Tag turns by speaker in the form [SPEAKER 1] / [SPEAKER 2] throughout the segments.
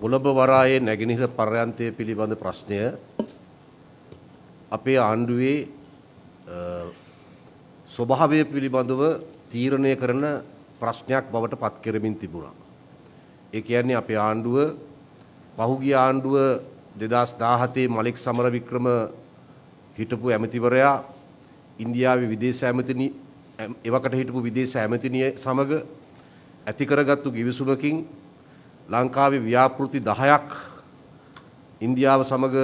[SPEAKER 1] කොළඹ වරායේ නැගෙනහිර පර්යන්තය පිළිබඳ ප්‍රශ්නය අපේ ආණ්ඩුවේ ස්වභාවය පිළිබඳව තීරණය කරන ප්‍රශ්නයක් බවට පත් කරමින් තිබුණා. ඒ කියන්නේ අපේ ආණ්ඩුව පහුගිය ආණ්ඩුව 2017 මලික් සමරවික්‍රම හිටපු ඇමතිවරයා ඉන්දියාවේ විදේශ ඇමතිනි එවකට හිටපු විදේශ ඇමතිනිය සමග ඇති කරගත්තු ගිවිසුමකින් ලංකාවේ ව්‍යාපෘති 10ක් ඉන්දියාව සමග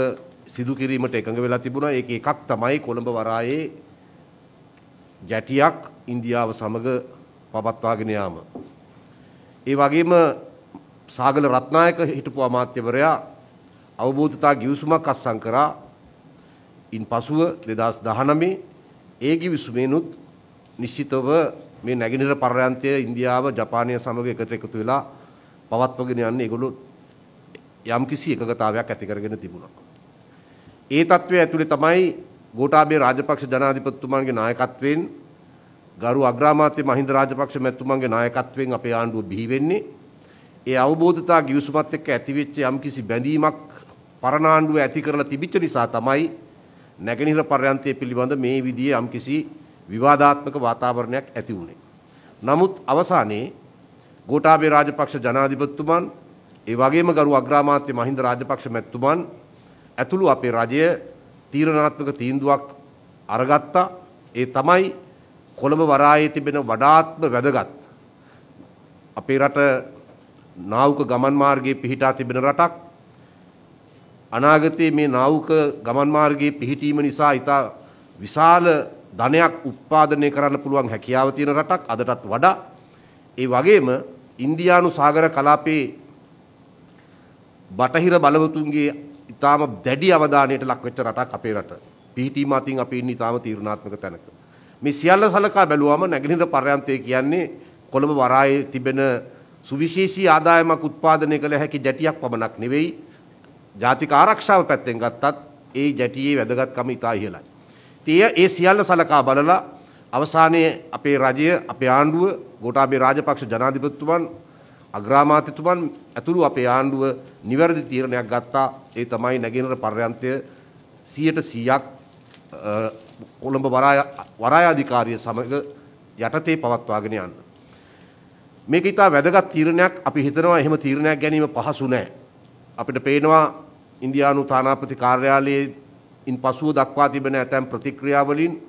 [SPEAKER 1] සිදු කිරීමට එකඟ වෙලා තිබුණා. ඒක එකක් තමයි කොළඹ වරායේ ජැටියක් ඉන්දියාව සමග පවත්වාගෙන යාම. ඒ වගේම සාගල රත්නායක හිටපු අමාත්‍යවරයා අවබෝධතා ගිවිසුමක් අත්සන් කරා. ඉන් පසුව 2019 ඒ ගිවිසුමේනුත් නිශ්චිතව මේ නැගෙනහිර පරයන්තය ඉන්දියාව ජපානය සමග එකට එකතු වෙලා පවත්වගෙන යන්නේ ඒගොල්ලෝ යම්කිසි එකඟතාවයක් ඇති කරගෙන තිබුණා. ඒ తත්වයේ ඇතුලේ තමයි ගෝඨාභය රාජපක්ෂ ජනාධිපතිතුමාගේ නායකත්වයෙන් ගරු අග්‍රාමාත්‍ය මහින්ද රාජපක්ෂ මැතිතුමාගේ නායකත්වයෙන් අපේ ආණ්ඩුව බිහි වෙන්නේ. ඒ අවබෝධතා ගිවිසුමත් එක්ක ඇතිවෙච්ච යම්කිසි බැඳීමක් පරණ ආණ්ඩුව ඇති කරලා තිබිච්ච නිසා තමයි නැගෙනහිර පර්යන්තය පිළිබඳ මේ විදිහේ යම්කිසි විවාදාත්මක වාතාවරණයක් ඇති වුණේ. නමුත් අවසානයේ ගෝටාබේ රාජපක්ෂ ජනාධිපතිතුමන් ඒ වගේම ගරු අග්‍රාමාත්‍ය මහින්ද රාජපක්ෂ මැතිතුමන් ඇතුළු අපේ රජය තීරණාත්මක තීන්දුවක් අරගත්තා ඒ තමයි කොළඹ වරායේ තිබෙන වඩාත්ම වැදගත් අපේ රට නාවක ගමන් මාර්ගයේ පිහිටා තිබෙන රටක් අනාගතයේ මේ නාවක ගමන් මාර්ගයේ පිහිටීම නිසා ඉතා විශාල ධනයක් උත්පාදනය කරන්න පුළුවන් හැකියාව තියෙන රටක් අදටත් වඩා ඒ වගේම ඉන්දියානු සාගර කලාපයේ බටහිර බලවතුන්ගේ ඉතාම දැඩි අවධානයට ලක්වෙච්ච රටක් අපේ රට. පිහිටීම අතින් අපි ඉන්නේ ඉතාම තීරණාත්මක තැනක. මේ සියල්ල සලකා බැලුවම නැගෙනහිර පර්යන්තය කියන්නේ කොළඹ වරායේ තිබෙන සුවිශේෂී ආදායමක් උත්පාදනය කළ හැකි ජැටියක් පමණක් නෙවෙයි. ජාතික ආරක්ෂාව පැත්තෙන් ගත්තත් ඒ ජැටියේ වැදගත්කම ඉතා ඉහළයි. ඒ සියල්ල සලකා බලලා අවසානයේ අපේ රජය අපේ ආණ්ඩුව ගෝඨාභය රාජපක්ෂ ජනාධිපතිතුමන් අග්‍රාමාත්‍යතුමන් ඇතුළු අපේ ආණ්ඩුව නිවැරදි තීරණයක් ගත්තා ඒ තමයි නැගෙනහිර පර්යන්තය 100%ක් කොළඹ වරායාධිකාරිය සමග යටතේ පවත්වාගෙන යන්න. මේක ඉතා වැදගත් තීරණයක් අපි හිතනවා එහෙම තීරණයක් ගැනීම පහසු නෑ. අපිට පේනවා ඉන්දියානු තානාපති කාර්යාලයේ ඉන් පසුව දක්වා තිබෙන ඇතැම් ප්‍රතික්‍රියාවලින්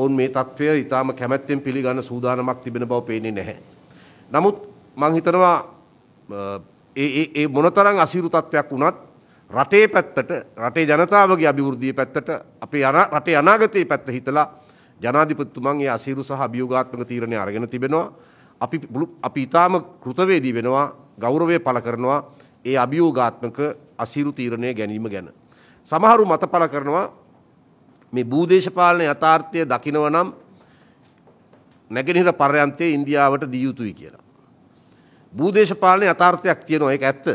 [SPEAKER 1] ඔවුන් මේ தත්ත්වය ඊටාම කැමැත්තෙන් පිළිගන්න සූදානමක් තිබෙන බව පේන්නේ නැහැ. නමුත් මම හිතනවා ඒ ඒ මොනතරම් අසීරු තත්වයක් වුණත් රටේ පැත්තට රටේ ජනතාවගේ අභිවෘද්ධිය පැත්තට අපේ රටේ අනාගතයේ පැත්ත හිතලා ජනාධිපතිතුමන් ඒ අසීරු සහ අභියෝගාත්මක තීරණය අරගෙන තිබෙනවා. අපි අපි ඊටාම කෘතවේදී වෙනවා ගෞරවය පළ කරනවා ඒ අභියෝගාත්මක අසීරු තීරණය ගැනීම ගැන. සමහරු මත පළ කරනවා මේ භූදේශපාලන යථාර්ථය දකිනව නම් නැගෙනහිර පර්යන්තයේ ඉන්දියාවට දිය යුතුයි කියලා. භූදේශපාලන යථාර්ථයක් තියෙනවා ඒක ඇත්ත.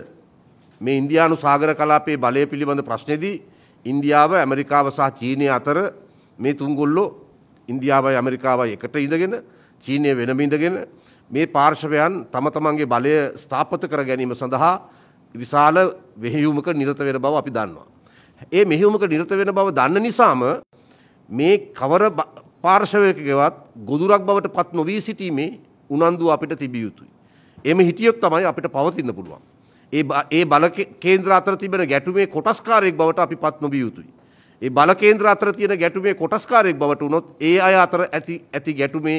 [SPEAKER 1] මේ ඉන්දියානු සාගර කලාපයේ බලය පිළිබඳ ප්‍රශ්නේදී ඉන්දියාව ඇමරිකාව සහ චීනය අතර මේ තුන්ගොල්ලෝ ඉන්දියාවයි ඇමරිකාවයි එකට ඉඳගෙන චීනය වෙනම ඉඳගෙන මේ පාර්ශවයන් තම තමන්ගේ බලය ස්ථාපත කර ගැනීම සඳහා විශාල වෙහෙයුමක නිරත වෙන බව අපි දන්නවා. ඒ මෙහිවුමක නිරත වෙන බව දන්න නිසාම මේ කවර පාර්ශවයකගෙවත් ගොදුරක් බවට පත් නොවී සිටීමේ උනන්දුව අපිට තිබිය යුතුයි. එම හිටියොත් තමයි අපිට පවතින්න පුළුවන්. ඒ ඒ බල කේන්ද්‍ර අතර තිබෙන ගැටුමේ කොටස්කාරයෙක් බවට අපි පත් නොබිය යුතුයි. ඒ බල කේන්ද්‍ර අතර තියෙන ගැටුමේ කොටස්කාරයෙක් බවට වුණොත් ඒ අය අතර ඇති ඇති ගැටුමේ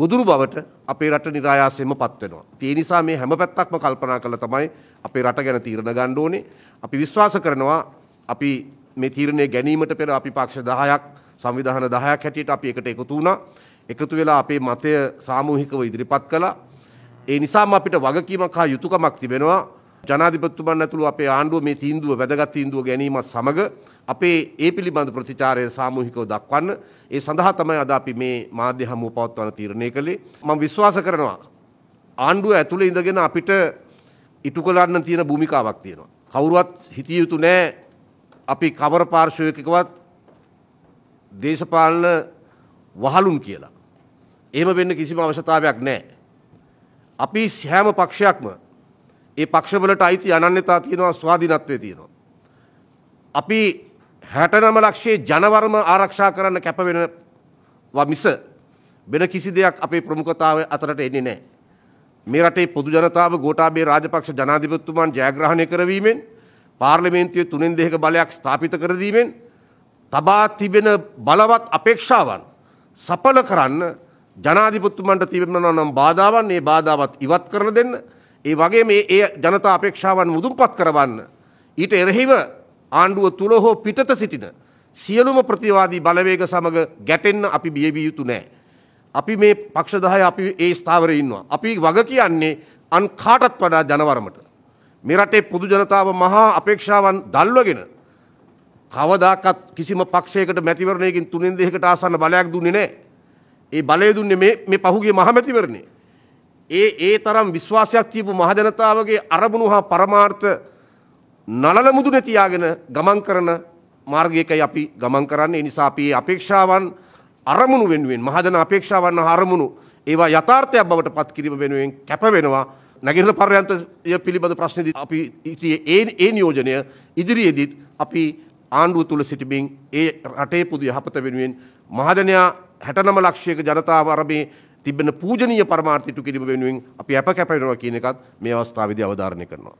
[SPEAKER 1] ගොදුරු බවට අපේ රට નિરાයාසයෙන්ම පත් වෙනවා. ඒ නිසා මේ හැම පැත්තක්ම කල්පනා කරලා තමයි අපේ රට ගැන තීරණ ගන්න ඕනේ. අපි විශ්වාස කරනවා අපි මේ තීරණය ගැනීමට පෙර අපි පක්ෂ 10ක් සංවිධාන 10ක් හැටියට අපි එකට එකතු වුණා. එකතු වෙලා අපේ මතය සාමූහිකව ඉදිරිපත් කළා. ඒ නිසාම අපිට වගකීමක් හා යුතුයකමක් තිබෙනවා ජනාධිපතිතුමන් ඇතුළු අපේ ආණ්ඩුව මේ තීන්දුව වැදගත් තීන්දුව ගැනීමත් සමග අපේ ඒ පිළිබඳ ප්‍රතිචාරය සාමූහිකව දක්වන්න ඒ සඳහා තමයි අද අපි මේ මාධ්‍ය හමුව පවත්වන තීරණය කළේ මම විශ්වාස කරනවා ආණ්ඩුව ඇතුළේ ඉඳගෙන අපිට ඉටු කළන්න තියෙන භූමිකාවක් තියෙනවා කවුරුවත් හිතිය යුතු නෑ අපි කවර පාර්ශවයකවත් දේශපාලන වහලුන් කියලා. එහෙම වෙන්න කිසිම අවශ්‍යතාවයක් නැහැ. අපි සෑම පක්ෂයක්ම ඒ පක්ෂවලට අයිති අනන්‍යතා තියෙනවා ස්වාධීනත්වය තියෙනවා. අපි හැටනම ලක්ෂයේ ජනවර්ම ආරක්ෂා කරන්න කැප වෙනවා මිස වෙන කිසි දෙයක් අපේ ප්‍රමුඛතාවය අතරට එන්නේ නැහැ. මේ රටේ පොදු ජනතාව ගෝඨාභය රාජපක්ෂ ජනාධිපතිතුමන් ජයග්‍රහණය කරවීමෙන් පාර්ලිමේන්තුවේ තුනෙන් දෙක බලයක් ස්ථාපිත කරදීමෙන් තබා තිබෙන බලවත් අපේක්ෂාවන් සඵල කරන්න ජනාධිපතිතුමන්ට තිබෙනවා නම් බාධාවන් ඒ බාධාවත් ඉවත් කරන දෙන්න ඒ වගේ මේ ඒ ජනතා අපේක්ෂාවන් මුදුන්පත් කරවන්න ඊට එරෙහිව ආණ්ඩුව තුල හෝ පිටත සිටින සියලුම ප්‍රතිවාදී බලවේග සමග ගැටෙන්න අපි බිය විය යුතු නැහැ. අපි මේ පක්ෂ 10 අපි ඒ ස්ථාවරේ ඉන්නවා. අපි වග කියන්නේ අන් කාටත් වඩා ජනවරමට මේ රටේ පොදු ජනතාව මහා අපේක්ෂාවන් දල්වගෙන කවදාකත් කිසිම පක්ෂයකට මැතිවරණයකින් තුනෙන් දෙකකට ආසන්න බලයක් දුන්නේ නැහැ. ඒ බලය දුන්නේ මේ මේ පහුගිය මහමැතිවරණේ. ඒ ඒ තරම් විශ්වාසයක් තියපු මහජනතාවගේ අරමුණු හා පරමාර්ථ නලල මුදුනේ තියාගෙන ගමන් කරන මාර්ගයකයි අපි ගමන් කරන්නේ. ඒ නිසා අපි අපේක්ෂාවන් අරමුණු වෙනුවෙන් මහජන අපේක්ෂාවන් අරමුණු ඒවා යථාර්ථයක් බවට පත් කිරීම වෙනුවෙන් කැප වෙනවා. නැගිරල පර්යන්තය පිළිබඳ ප්‍රශ්නද අපි ඉතියේ ඒ ඒ නියෝජනය ඉදිරියේදීත් අපි ආණ්ඩුව තුළ සිටිබින් ඒ රටේ පුදු යහපත වෙනුවෙන් මහදනයා හැටනම ලක්ෂයක ජනතාව අරමේ තිබෙන පූජනීය පරමාර්ථිතු කිරීම වෙනුවෙන් අපි අප කැපෙනවා කියන එකත් මේ අවස්ථාවේදී අවධාරණය කරනවා.